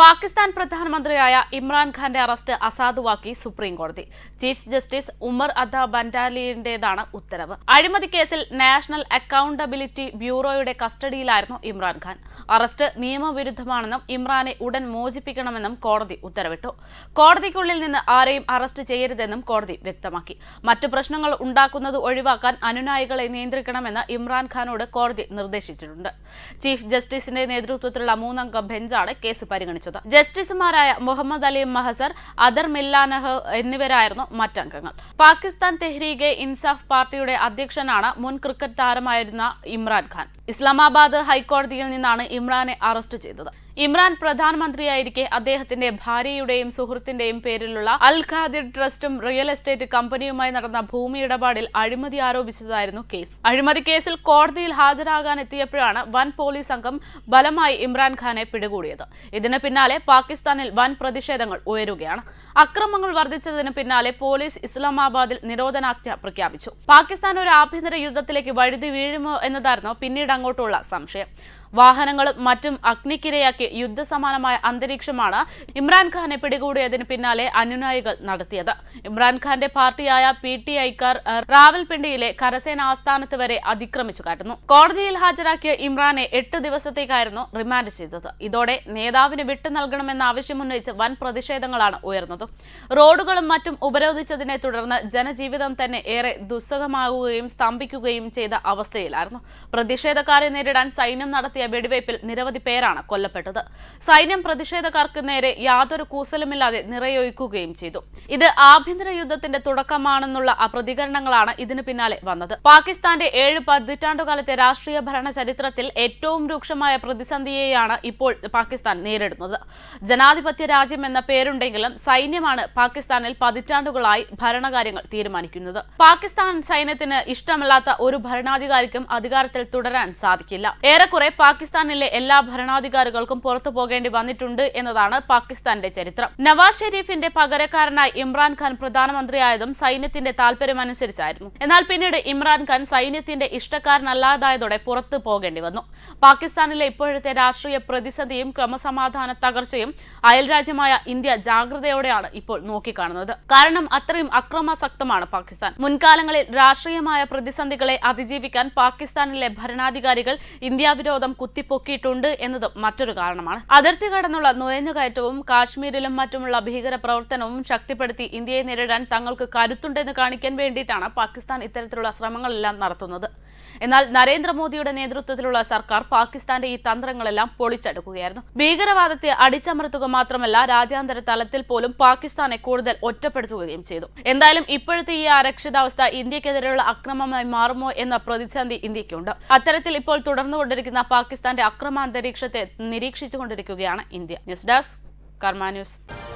പാകിസ്ഥാൻ പ്രധാനമന്ത്രിയായ ഇമ്രാൻഖാന്റെ അറസ്റ്റ് അസാധുവാക്കി സുപ്രീം കോടതി ചീഫ് ജസ്റ്റിസ് ഉമർ അദ ബൻഡാലിയുടേതാണ് ഉത്തരവ് അഴിമതി കേസിൽ നാഷണൽ അക്കൌണ്ടബിലിറ്റി ബ്യൂറോയുടെ കസ്റ്റഡിയിലായിരുന്നു ഇമ്രാൻഖാൻ അറസ്റ്റ് നിയമവിരുദ്ധമാണെന്നും ഇമ്രാനെ ഉടൻ മോചിപ്പിക്കണമെന്നും കോടതി ഉത്തരവിട്ടു കോടതിക്കുള്ളിൽ നിന്ന് ആരെയും അറസ്റ്റ് ചെയ്യരുതെന്നും കോടതി വ്യക്തമാക്കി മറ്റു പ്രശ്നങ്ങൾ ഉണ്ടാക്കുന്നത് ഒഴിവാക്കാൻ അനുനായികളെ നിയന്ത്രിക്കണമെന്ന് ഇമ്രാൻഖാനോട് കോടതി നിർദ്ദേശിച്ചിട്ടുണ്ട് ചീഫ് ജസ്റ്റിസിന്റെ നേതൃത്വത്തിലുള്ള മൂന്നംഗ ബെഞ്ചാണ് കേസ് പരിഗണിച്ചത് നിർവഹിച്ചത് ജസ്റ്റിസുമാരായ മുഹമ്മദ് അലി മഹസർ അദർ മില്ലാനഹ് എന്നിവരായിരുന്നു മറ്റംഗങ്ങൾ പാകിസ്ഥാൻ തെഹ്രീഗെ ഇൻസാഫ് പാർട്ടിയുടെ അധ്യക്ഷനാണ് മുൻ ക്രിക്കറ്റ് താരമായിരുന്ന ഇമ്രാൻഖാൻ ഇസ്ലാമാബാദ് ഹൈക്കോടതിയിൽ നിന്നാണ് ഇമ്രാനെ അറസ്റ്റ് ചെയ്തത് ഇമ്രാൻ പ്രധാനമന്ത്രിയായിരിക്കെ അദ്ദേഹത്തിന്റെ ഭാര്യയുടെയും സുഹൃത്തിന്റെയും പേരിലുള്ള അൽ ഖാദിർ ട്രസ്റ്റും റിയൽ എസ്റ്റേറ്റ് കമ്പനിയുമായി നടന്ന ഭൂമി ഇടപാടിൽ അഴിമതി ആരോപിച്ചതായിരുന്നു കേസ് അഴിമതി കേസിൽ കോടതിയിൽ ഹാജരാകാൻ എത്തിയപ്പോഴാണ് വൻ പോലീസ് സംഘം ബലമായി ഇമ്രാൻഖാനെ പിടികൂടിയത് ഇതിന് പിന്നാലെ പാകിസ്ഥാനിൽ വൻ പ്രതിഷേധങ്ങൾ ഉയരുകയാണ് അക്രമങ്ങൾ വർദ്ധിച്ചതിന് പിന്നാലെ പോലീസ് ഇസ്ലാമാബാദിൽ നിരോധനാജ്ഞ പ്രഖ്യാപിച്ചു പാകിസ്ഥാൻ ഒരു ആഭ്യന്തര യുദ്ധത്തിലേക്ക് വഴുതി വീഴുമോ എന്നതായിരുന്നു പിന്നീട് അങ്ങോട്ടുള്ള സംശയം വാഹനങ്ങളും മറ്റും അഗ്നിക്കിരയാക്കി യുദ്ധസമാനമായ അന്തരീക്ഷമാണ് ഇമ്രാൻഖാനെ പിടികൂടിയതിന് പിന്നാലെ അനുനായികൾ നടത്തിയത് ഇമ്രാൻഖാന്റെ പാർട്ടിയായ പി ടി ഐക്കാർ റാവൽപിണ്ടിയിലെ കരസേന ആസ്ഥാനത്ത് വരെ അതിക്രമിച്ചു കാട്ടുന്നു കോടതിയിൽ ഹാജരാക്കിയ ഇമ്രാനെ എട്ട് ദിവസത്തേക്കായിരുന്നു റിമാൻഡ് ചെയ്തത് ഇതോടെ നേതാവിന് വിട്ടു നൽകണമെന്ന ആവശ്യമുന്നയിച്ച് വൻ പ്രതിഷേധങ്ങളാണ് ഉയർന്നത് റോഡുകളും മറ്റും ഉപരോധിച്ചതിനെ തുടർന്ന് ജനജീവിതം തന്നെ ഏറെ ദുസ്സഹമാകുകയും സ്തംഭിക്കുകയും ചെയ്ത അവസ്ഥയിലായിരുന്നു പ്രതിഷേധക്കാരെ നേരിടാൻ സൈന്യം നടത്തിയ നടത്തിയ വെടിവയ്പിൽ നിരവധി പേരാണ് കൊല്ലപ്പെട്ടത് സൈന്യം പ്രതിഷേധക്കാർക്ക് നേരെ യാതൊരു കൂസലുമില്ലാതെ നിറയൊഴിക്കുകയും ചെയ്തു ഇത് ആഭ്യന്തര യുദ്ധത്തിന്റെ തുടക്കമാണെന്നുള്ള പ്രതികരണങ്ങളാണ് ഇതിനു പിന്നാലെ വന്നത് പാകിസ്ഥാന്റെ ഏഴ് പതിറ്റാണ്ടുകാലത്തെ രാഷ്ട്രീയ ഭരണ ചരിത്രത്തിൽ ഏറ്റവും രൂക്ഷമായ പ്രതിസന്ധിയെയാണ് ഇപ്പോൾ പാകിസ്ഥാൻ നേരിടുന്നത് ജനാധിപത്യ രാജ്യം എന്ന പേരുണ്ടെങ്കിലും സൈന്യമാണ് പാകിസ്ഥാനിൽ പതിറ്റാണ്ടുകളായി ഭരണകാര്യങ്ങൾ തീരുമാനിക്കുന്നത് പാകിസ്ഥാൻ സൈന്യത്തിന് ഇഷ്ടമല്ലാത്ത ഒരു ഭരണാധികാരിക്കും അധികാരത്തിൽ തുടരാൻ സാധിക്കില്ല ഏറെക്കുറെ പാകിസ്ഥാനിലെ എല്ലാ ഭരണാധികാരികൾക്കും പുറത്തു പോകേണ്ടി വന്നിട്ടുണ്ട് എന്നതാണ് പാകിസ്ഥാന്റെ ചരിത്രം നവാസ് ഷെരീഫിന്റെ പകരക്കാരനായി ഇമ്രാൻഖാൻ പ്രധാനമന്ത്രിയായതും സൈന്യത്തിന്റെ താൽപര്യമനുസരിച്ചായിരുന്നു എന്നാൽ പിന്നീട് ഇമ്രാൻഖാൻ സൈന്യത്തിന്റെ ഇഷ്ടക്കാരനല്ലാതായതോടെ പുറത്തു പോകേണ്ടി വന്നു പാകിസ്ഥാനിലെ ഇപ്പോഴത്തെ രാഷ്ട്രീയ പ്രതിസന്ധിയും ക്രമസമാധാന തകർച്ചയും അയൽരാജ്യമായ ഇന്ത്യ ജാഗ്രതയോടെയാണ് ഇപ്പോൾ നോക്കിക്കാണുന്നത് കാരണം അത്രയും അക്രമാസക്തമാണ് പാകിസ്ഥാൻ മുൻകാലങ്ങളിൽ രാഷ്ട്രീയമായ പ്രതിസന്ധികളെ അതിജീവിക്കാൻ പാകിസ്ഥാനിലെ ഭരണാധികാരികൾ ഇന്ത്യ വിരോധം കുത്തിപ്പൊക്കിയിട്ടുണ്ട് എന്നതും മറ്റൊരു കാരണമാണ് അതിർത്തി കടന്നുള്ള നുഴഞ്ഞുകയറ്റവും കാശ്മീരിലും മറ്റുമുള്ള ഭീകര പ്രവർത്തനവും ശക്തിപ്പെടുത്തി ഇന്ത്യയെ നേരിടാൻ തങ്ങൾക്ക് കരുത്തുണ്ടെന്ന് കാണിക്കാൻ വേണ്ടിയിട്ടാണ് പാകിസ്ഥാൻ ഇത്തരത്തിലുള്ള ശ്രമങ്ങളെല്ലാം നടത്തുന്നത് എന്നാൽ നരേന്ദ്രമോദിയുടെ നേതൃത്വത്തിലുള്ള സർക്കാർ പാകിസ്ഥാന്റെ ഈ തന്ത്രങ്ങളെല്ലാം പൊളിച്ചെടുക്കുകയായിരുന്നു ഭീകരവാദത്തെ അടിച്ചമർത്തുക മാത്രമല്ല രാജ്യാന്തര തലത്തിൽ പോലും പാകിസ്ഥാനെ കൂടുതൽ ഒറ്റപ്പെടുത്തുകയും ചെയ്തു എന്തായാലും ഇപ്പോഴത്തെ ഈ അരക്ഷിതാവസ്ഥ ഇന്ത്യക്കെതിരെയുള്ള അക്രമമായി മാറുമോ എന്ന പ്രതിസന്ധി ഇന്ത്യക്കുണ്ട് അത്തരത്തിൽ ഇപ്പോൾ തുടർന്നുകൊണ്ടിരിക്കുന്ന പാകിസ്ഥാൻ പാകിസ്ഥാന്റെ അക്രമാന്തരീക്ഷത്തെ നിരീക്ഷിച്ചുകൊണ്ടിരിക്കുകയാണ് India news desk Karma news